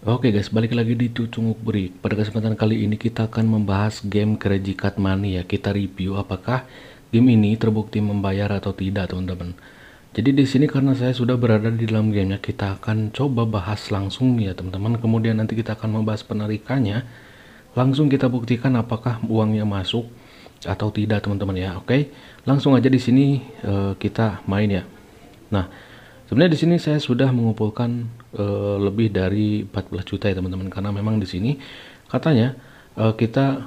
Oke guys, balik lagi di Cucunguk Break. Pada kesempatan kali ini kita akan membahas game Crazy Cat Money ya. Kita review apakah game ini terbukti membayar atau tidak, teman-teman. Jadi di sini karena saya sudah berada di dalam gamenya, kita akan coba bahas langsung ya, teman-teman. Kemudian nanti kita akan membahas penarikannya. Langsung kita buktikan apakah uangnya masuk atau tidak, teman-teman ya. Oke, langsung aja di sini uh, kita main ya. Nah, Sebenarnya di sini saya sudah mengumpulkan uh, lebih dari 14 juta ya teman-teman karena memang di sini katanya uh, kita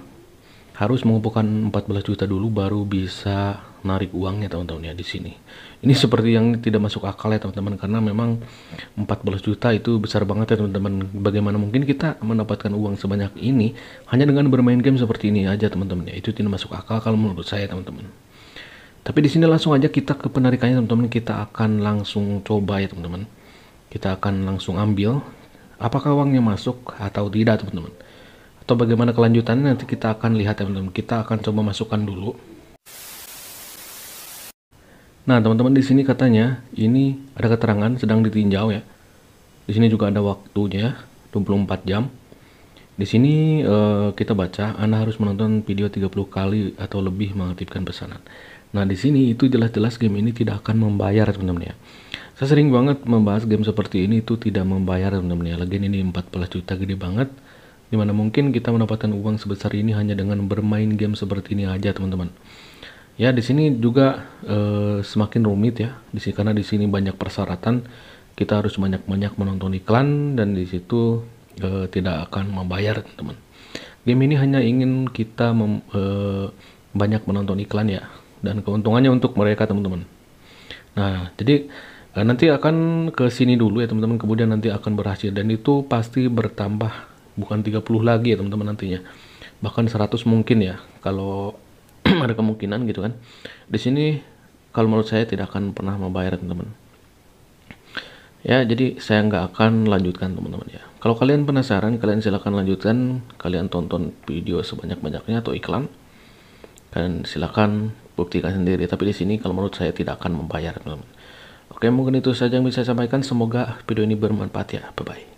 harus mengumpulkan 14 juta dulu baru bisa narik uangnya teman-teman ya di sini. Ini seperti yang tidak masuk akal ya teman-teman karena memang 14 juta itu besar banget ya teman-teman. Bagaimana mungkin kita mendapatkan uang sebanyak ini hanya dengan bermain game seperti ini aja teman-teman ya. Itu tidak masuk akal kalau menurut saya teman-teman. Tapi di sini langsung aja kita ke penarikannya teman-teman. Kita akan langsung coba ya teman-teman. Kita akan langsung ambil apakah uangnya masuk atau tidak teman-teman. Atau bagaimana kelanjutannya nanti kita akan lihat ya teman-teman. Kita akan coba masukkan dulu. Nah teman-teman di sini katanya ini ada keterangan sedang ditinjau ya. Di sini juga ada waktunya 24 jam. Di sini uh, kita baca Anda harus menonton video 30 kali atau lebih mengaktifkan pesanan. Nah di sini itu jelas-jelas game ini tidak akan membayar teman-teman ya. Saya sering banget membahas game seperti ini itu tidak membayar teman-teman ya. Lagian ini 14 juta gede banget. Dimana mungkin kita mendapatkan uang sebesar ini hanya dengan bermain game seperti ini aja teman-teman. Ya di sini juga e, semakin rumit ya. Di sini karena di sini banyak persyaratan. Kita harus banyak-banyak menonton iklan dan di situ e, tidak akan membayar teman-teman. Game ini hanya ingin kita mem, e, banyak menonton iklan ya dan keuntungannya untuk mereka teman-teman. Nah, jadi eh, nanti akan ke sini dulu ya teman-teman, kemudian nanti akan berhasil dan itu pasti bertambah bukan 30 lagi ya teman-teman nantinya. Bahkan 100 mungkin ya kalau ada kemungkinan gitu kan. Di sini kalau menurut saya tidak akan pernah membayar teman-teman. Ya, jadi saya nggak akan lanjutkan teman-teman ya. Kalau kalian penasaran, kalian silahkan lanjutkan. Kalian tonton video sebanyak-banyaknya atau iklan dan silakan buktikan sendiri tapi di sini kalau menurut saya tidak akan membayar oke mungkin itu saja yang bisa saya sampaikan semoga video ini bermanfaat ya bye bye